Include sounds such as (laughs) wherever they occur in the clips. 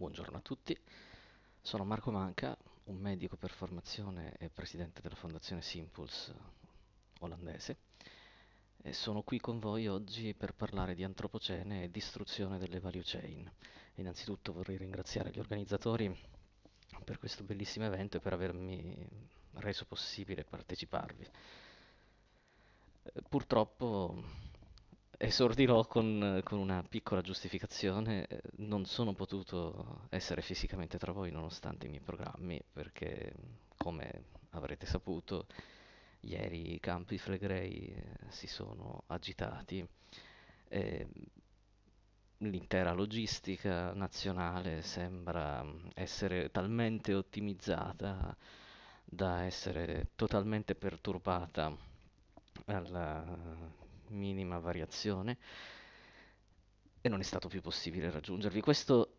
Buongiorno a tutti, sono Marco Manca, un medico per formazione e presidente della fondazione Simpulse olandese e sono qui con voi oggi per parlare di antropocene e distruzione delle value chain. Innanzitutto vorrei ringraziare gli organizzatori per questo bellissimo evento e per avermi reso possibile parteciparvi. Purtroppo esordirò con, con, una piccola giustificazione, eh, non sono potuto essere fisicamente tra voi nonostante i miei programmi, perché come avrete saputo, ieri i campi flegrei eh, si sono agitati, e eh, l'intera logistica nazionale sembra mm, essere talmente ottimizzata da essere totalmente perturbata alla minima variazione e non è stato più possibile raggiungervi. Questo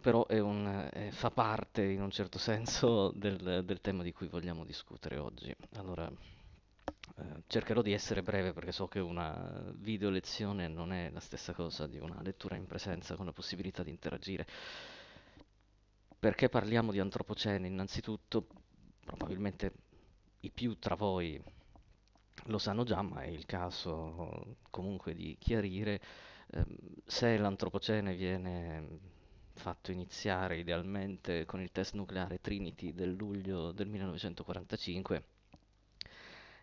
però un, eh, fa parte in un certo senso del, del, tema di cui vogliamo discutere oggi. Allora, eh, cercherò di essere breve perché so che una video lezione non è la stessa cosa di una lettura in presenza con la possibilità di interagire. Perché parliamo di antropocene? Innanzitutto, probabilmente i più tra voi lo sanno già, ma è il caso comunque di chiarire ehm, se l'antropocene viene fatto iniziare idealmente con il test nucleare Trinity del luglio del 1945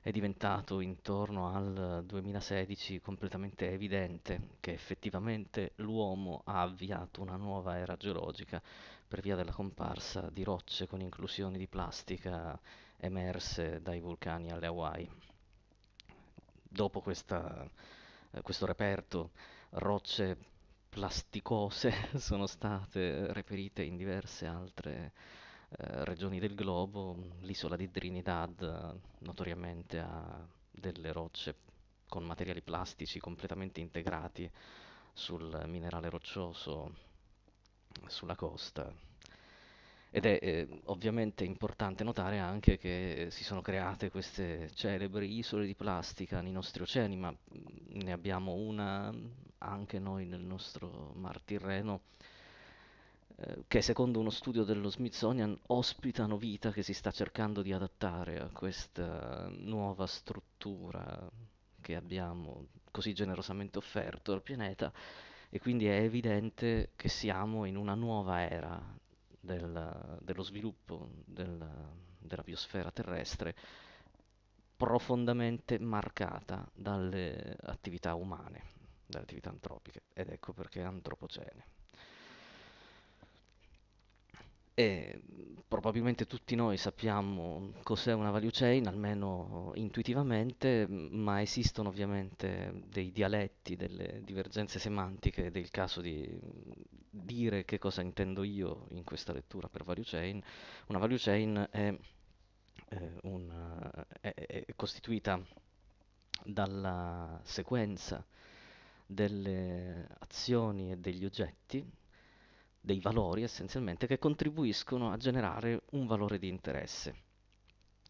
è diventato intorno al 2016 completamente evidente che effettivamente l'uomo ha avviato una nuova era geologica per via della comparsa di rocce con inclusioni di plastica emerse dai vulcani alle Hawaii dopo questa, eh, questo reperto rocce plasticose (laughs) sono state reperite in diverse altre eh, regioni del globo, l'isola di Trinidad notoriamente ha delle rocce con materiali plastici completamente integrati sul minerale roccioso sulla costa ed è eh, ovviamente importante notare anche che eh, si sono create queste celebri isole di plastica nei nostri oceani, ma mm, ne abbiamo una anche noi nel nostro Mar Tirreno, eh, che secondo uno studio dello Smithsonian ospitano vita che si sta cercando di adattare a questa nuova struttura che abbiamo così generosamente offerto al pianeta e quindi è evidente che siamo in una nuova era del, dello sviluppo del, della biosfera terrestre profondamente marcata dalle attività umane, dalle attività antropiche, ed ecco perché antropocene. E mm, probabilmente tutti noi sappiamo cos'è una value chain, almeno intuitivamente, mm, ma esistono ovviamente dei dialetti, delle divergenze semantiche ed è il caso di mm, dire che cosa intendo io in questa lettura per value chain. Una value chain è, è, eh, una, eh, è, è costituita dalla sequenza delle azioni e degli oggetti dei valori essenzialmente che contribuiscono a generare un valore di interesse.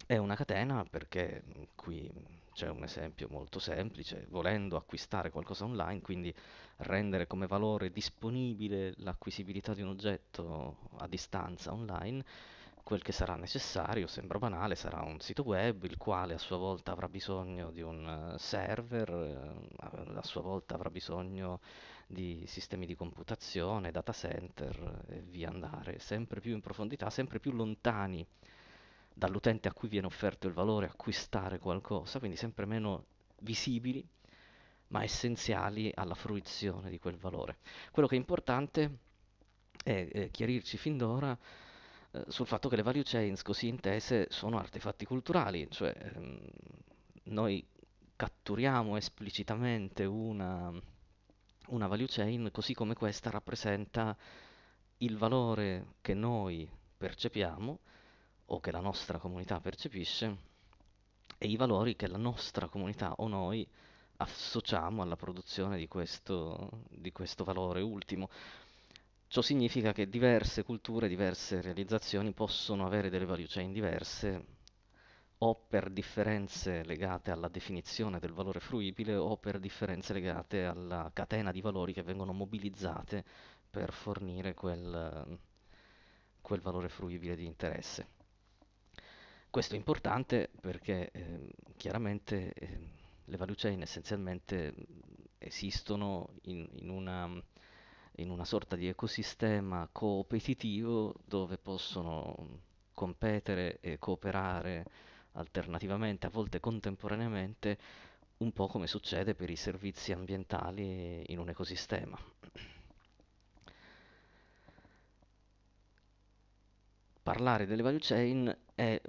È una catena perché qui c'è un esempio molto semplice, volendo acquistare qualcosa online, quindi rendere come valore disponibile l'acquisibilità di un oggetto a distanza online, quel che sarà necessario, sembra banale, sarà un sito web il quale a sua volta avrà bisogno di un eh, server, eh, a sua volta avrà bisogno di sistemi di computazione, data center eh, e via andare, sempre più in profondità, sempre più lontani dall'utente a cui viene offerto il valore, acquistare qualcosa, quindi sempre meno visibili ma essenziali alla fruizione di quel valore. Quello che è importante è eh, chiarirci fin d'ora eh, sul fatto che le value chains così intese sono artefatti culturali, cioè ehm, noi catturiamo esplicitamente una, una value chain così come questa rappresenta il valore che noi percepiamo o che la nostra comunità percepisce e i valori che la nostra comunità o noi associamo alla produzione di questo, di questo valore ultimo. Ciò significa che diverse culture, diverse realizzazioni possono avere delle value chain cioè diverse o per differenze legate alla definizione del valore fruibile o per differenze legate alla catena di valori che vengono mobilizzate per fornire quel, quel valore fruibile di interesse. Questo è importante perché eh, chiaramente eh, le value chain essenzialmente esistono in, in una in una sorta di ecosistema competitivo dove possono competere e cooperare alternativamente, a volte contemporaneamente, un po' come succede per i servizi ambientali in un ecosistema. Parlare delle value chain è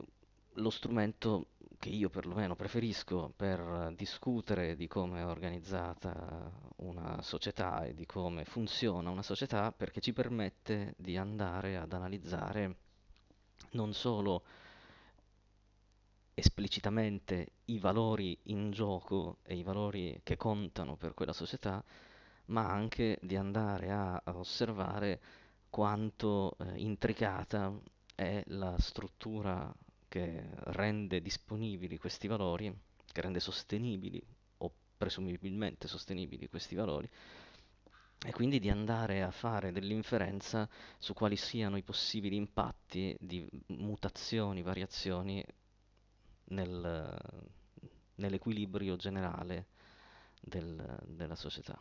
lo strumento che io perlomeno preferisco per discutere di come è organizzata una società e di come funziona una società perché ci permette di andare ad analizzare non solo esplicitamente i valori in gioco e i valori che contano per quella società, ma anche di andare a, a osservare quanto eh, intricata è la struttura che rende disponibili questi valori, che rende sostenibili o presumibilmente sostenibili questi valori, e quindi di andare a fare dell'inferenza su quali siano i possibili impatti di mutazioni, variazioni nel, nell'equilibrio generale del, della società.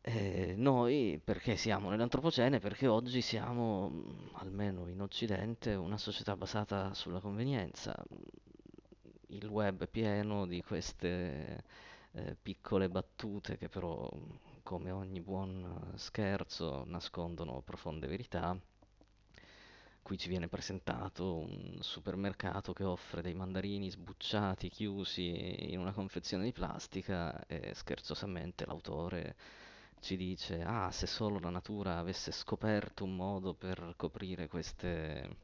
Eh, noi perché siamo nell'antropocene? Perché oggi siamo, mm, almeno in Occidente, una società basata sulla convenienza. Il web è pieno di queste eh, piccole battute che però, mm, come ogni buon scherzo, nascondono profonde verità. Qui ci viene presentato un supermercato che offre dei mandarini sbucciati, chiusi in una confezione di plastica e scherzosamente l'autore ci dice, ah, se solo la natura avesse scoperto un modo per coprire queste,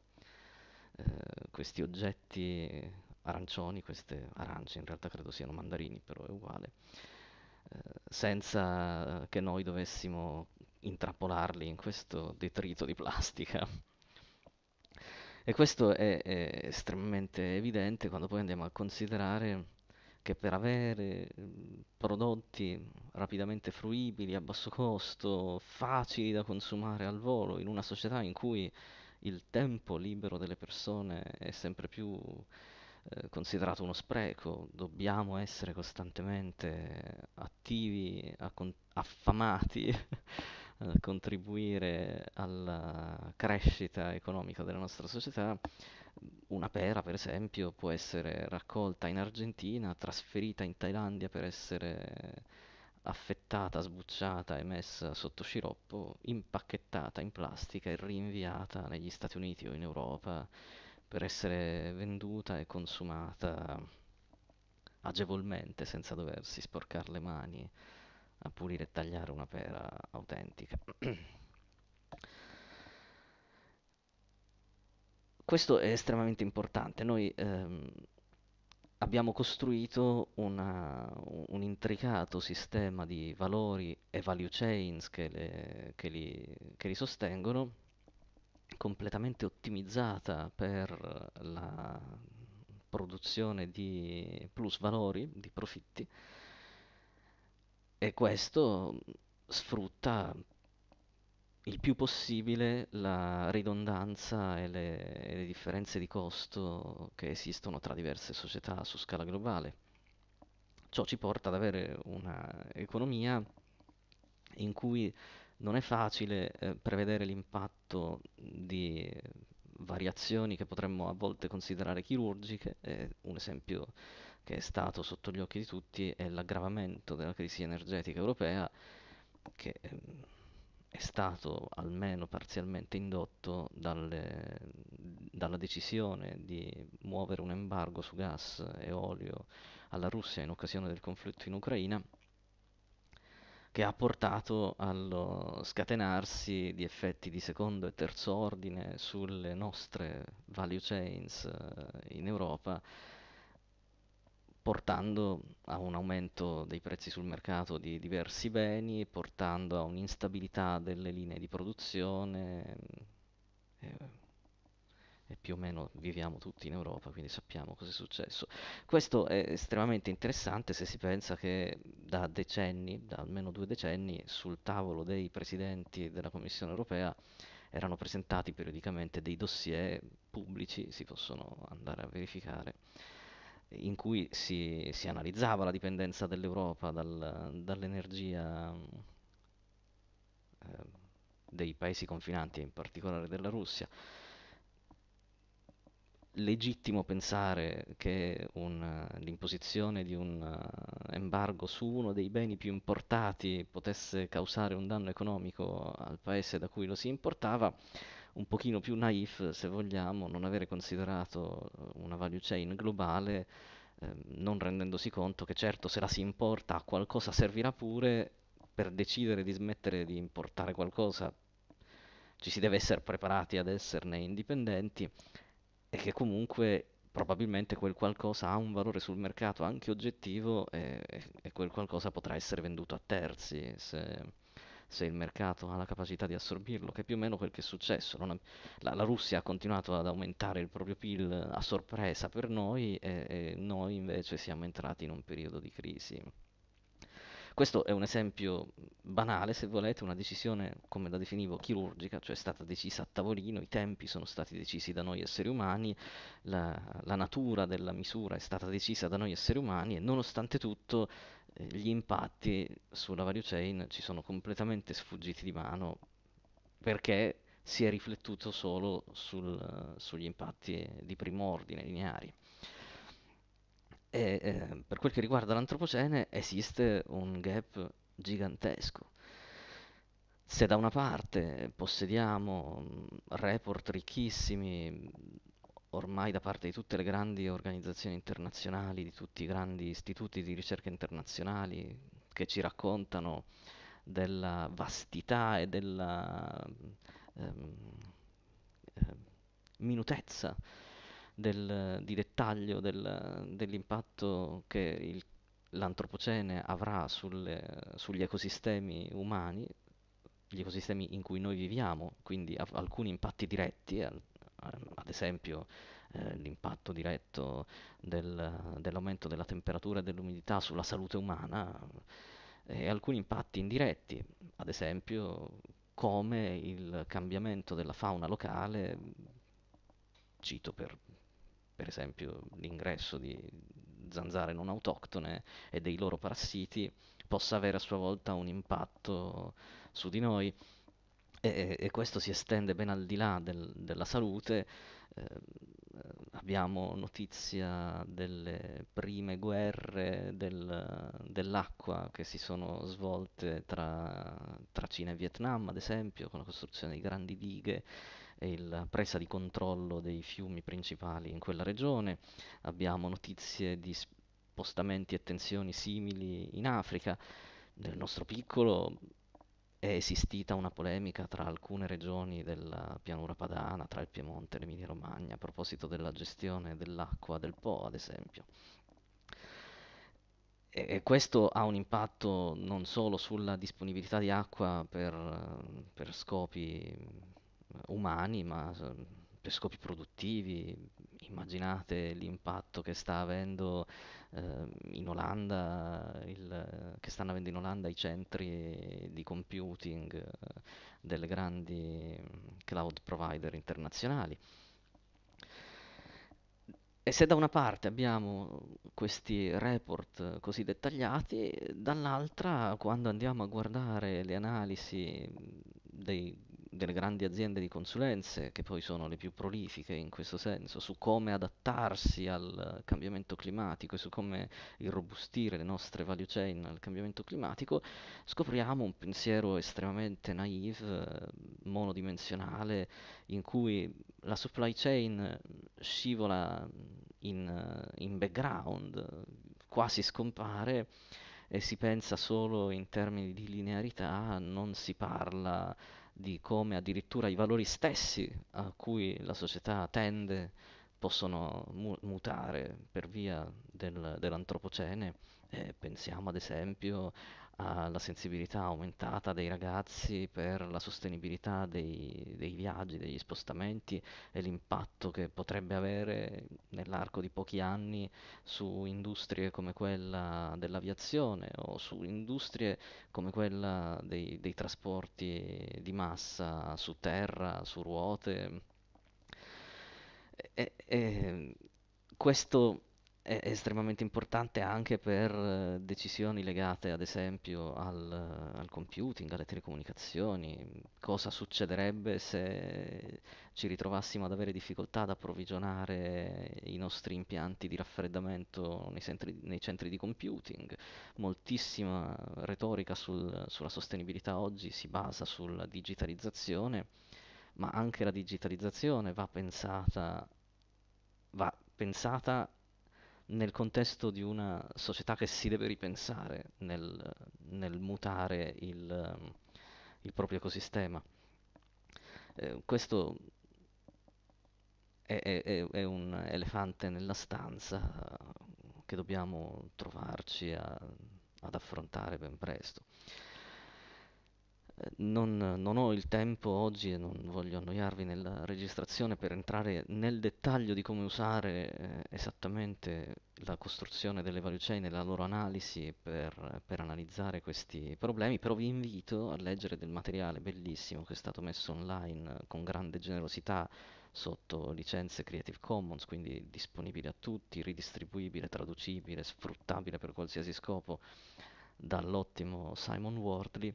eh, questi oggetti arancioni, queste arance, in realtà credo siano mandarini, però è uguale, eh, senza che noi dovessimo intrappolarli in questo detrito di plastica. e questo è, è estremamente evidente quando poi andiamo a considerare che per avere prodotti rapidamente fruibili, a basso costo, facili da consumare al volo, in una società in cui il tempo libero delle persone è sempre più eh, considerato uno spreco, dobbiamo essere costantemente attivi, accon- affamati (laughs) Eh, contribuire alla crescita economica della nostra società, una pera, per esempio, può essere raccolta in Argentina, trasferita in Thailandia per essere affettata, sbucciata e messa sotto sciroppo, impacchettata in plastica e rinviata negli Stati Uniti o in Europa per essere venduta e consumata agevolmente senza doversi sporcare le mani a pulire e tagliare una pera autentica. (clears throat) Questo è estremamente importante. Noi ehm, abbiamo costruito una, un intricato sistema di valori e value chains che, le, che, li, che li sostengono, completamente ottimizzata per la produzione di plus valori, di profitti, e questo sfrutta il più possibile la ridondanza e le, e le, differenze di costo che esistono tra diverse società su scala globale. Ciò ci porta ad avere un'economia in cui non è facile eh, prevedere l'impatto di variazioni che potremmo a volte considerare chirurgiche, eh, un esempio che è stato sotto gli occhi di tutti è l'aggravamento della crisi energetica europea che ehm, è stato almeno parzialmente indotto dalle, dalla decisione di muovere un embargo su gas e olio alla Russia in occasione del conflitto in Ucraina che ha portato allo scatenarsi di effetti di secondo e terzo ordine sulle nostre value chains eh, in Europa portando a un aumento dei prezzi sul mercato di diversi beni, portando a un'instabilità delle linee di produzione. E, eh, e più o meno viviamo tutti in Europa, quindi sappiamo cosa è successo. Questo è estremamente interessante se si pensa che da decenni, da almeno due decenni, sul tavolo dei presidenti della Commissione europea erano presentati periodicamente dei dossier pubblici, si possono andare a verificare, in cui si, si, analizzava la dipendenza dell'Europa dal, dall'energia eh, dei paesi confinanti, in particolare della Russia. Legittimo pensare che un, l'imposizione di un eh, embargo su uno dei beni più importati potesse causare un danno economico al paese da cui lo si importava, un pochino più naif, se vogliamo, non avere considerato eh, una value chain globale, ehm, non rendendosi conto che certo se la si importa a qualcosa servirà pure, per decidere di smettere di importare qualcosa ci si deve essere preparati ad esserne indipendenti e che comunque probabilmente quel qualcosa ha un valore sul mercato anche oggettivo e, e quel qualcosa potrà essere venduto a terzi. Se, se il mercato ha la capacità di assorbirlo, che è più o meno quel che è successo. Non, la, la, Russia ha continuato ad aumentare il proprio PIL a sorpresa per noi e, e noi invece siamo entrati in un periodo di crisi. Questo è un esempio banale, se volete, una decisione, come la definivo, chirurgica, cioè è stata decisa a tavolino, i tempi sono stati decisi da noi esseri umani, la, la natura della misura è stata decisa da noi esseri umani e nonostante tutto gli impatti sulla value chain ci sono completamente sfuggiti di mano perché si è riflettuto solo sul, sugli impatti di primo ordine, lineari. E, eh, per quel che riguarda l'antropocene esiste un gap gigantesco. Se da una parte possediamo mm, report ricchissimi ormai da parte di tutte le grandi organizzazioni internazionali, di tutti i grandi istituti di ricerca internazionali che ci raccontano della vastità e della ehm, eh, minutezza del, di dettaglio del, dell'impatto che il, l'antropocene avrà sulle, sugli ecosistemi umani, gli ecosistemi in cui noi viviamo, quindi alcuni impatti diretti, al, Ehm, ad esempio eh, l'impatto diretto del, dell'aumento della temperatura e dell'umidità sulla salute umana eh, e alcuni impatti indiretti, ad esempio come il cambiamento della fauna locale, cito per, per esempio l'ingresso di zanzare non autoctone e dei loro parassiti, possa avere a sua volta un impatto su di noi e, e questo si estende ben al di là del, della salute. Eh, abbiamo notizia delle prime guerre del, dell'acqua che si sono svolte tra, tra, Cina e Vietnam, ad esempio, con la costruzione di grandi dighe e la presa di controllo dei fiumi principali in quella regione. Abbiamo notizie di spostamenti e tensioni simili in Africa. Nel nostro piccolo è esistita una polemica tra alcune regioni della pianura padana, tra il Piemonte e l'Emilia Romagna, a proposito della gestione dell'acqua del Po, ad esempio. E questo ha un impatto non solo sulla disponibilità di acqua per, per scopi eh, umani, ma eh, per scopi produttivi, immaginate l'impatto che sta avendo eh, in Olanda, il, che stanno avendo in Olanda i centri di computing eh, delle grandi mm, cloud provider internazionali. E se da una parte abbiamo questi report così dettagliati, dall'altra quando andiamo a guardare le analisi dei delle grandi aziende di consulenze, che poi sono le più prolifiche in questo senso, su come adattarsi al cambiamento climatico e su come irrobustire le nostre value chain al cambiamento climatico, scopriamo un pensiero estremamente naive, monodimensionale, in cui la supply chain scivola in, in background, quasi scompare e si pensa solo in termini di linearità, non si parla di come addirittura i valori stessi a cui la società tende possono mu- mutare per via del, dell'antropocene. Eh, pensiamo ad esempio alla sensibilità aumentata dei ragazzi per la sostenibilità dei, dei viaggi, degli spostamenti e l'impatto che potrebbe avere nell'arco di pochi anni su industrie come quella dell'aviazione o su industrie come quella dei, dei trasporti di massa su terra, su ruote. E, e questo è estremamente importante anche per eh, decisioni legate ad esempio al, al, computing, alle telecomunicazioni, cosa succederebbe se ci ritrovassimo ad avere difficoltà ad approvvigionare i nostri impianti di raffreddamento nei centri, nei centri di computing. Moltissima retorica sul, sulla sostenibilità oggi si basa sulla digitalizzazione, ma anche la digitalizzazione va pensata, va pensata nel contesto di una società che si deve ripensare nel, nel mutare il, il, proprio ecosistema. Eh, questo è, è, è, un elefante nella stanza eh, che dobbiamo trovarci a, ad affrontare ben presto non, non, ho il tempo oggi e non voglio annoiarvi nella registrazione per entrare nel dettaglio di come usare eh, esattamente la costruzione delle value chain e la loro analisi per, per, analizzare questi problemi, però vi invito a leggere del materiale bellissimo che è stato messo online con grande generosità sotto licenze Creative Commons, quindi disponibile a tutti, ridistribuibile, traducibile, sfruttabile per qualsiasi scopo dall'ottimo Simon Wardley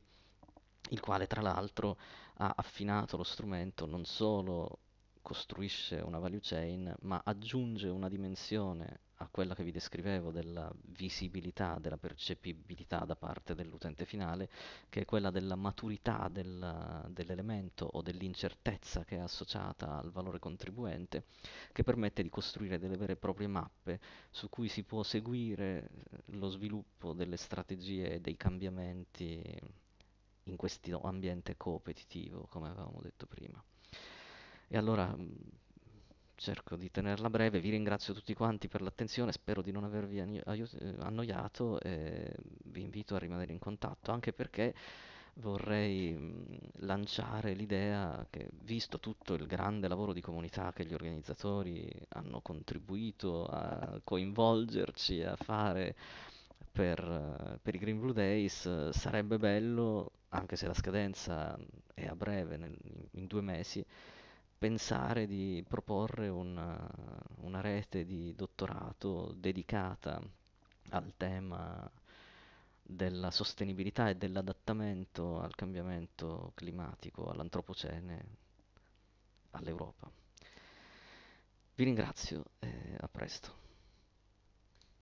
il quale tra l'altro ha affinato lo strumento non solo costruisce una value chain, ma aggiunge una dimensione a quella che vi descrivevo della visibilità, della percepibilità da parte dell'utente finale, che è quella della maturità del, dell'elemento o dell'incertezza che è associata al valore contribuente, che permette di costruire delle vere e proprie mappe su cui si può seguire lo sviluppo delle strategie e dei cambiamenti in questo ambiente competitivo, come avevamo detto prima. E allora mm, cerco di tenerla breve, vi ringrazio tutti quanti per l'attenzione, spero di non avervi eh, annoiato e vi invito a rimanere in contatto, anche perché vorrei mm, lanciare l'idea che, visto tutto il grande lavoro di comunità che gli organizzatori hanno contribuito a coinvolgerci, a fare per, per i Green Blue Days sarebbe bello, anche se la scadenza è a breve, nel, in due mesi, pensare di proporre una, una rete di dottorato dedicata al tema della sostenibilità e dell'adattamento al cambiamento climatico, all'antropocene, all'Europa. Vi ringrazio e a presto.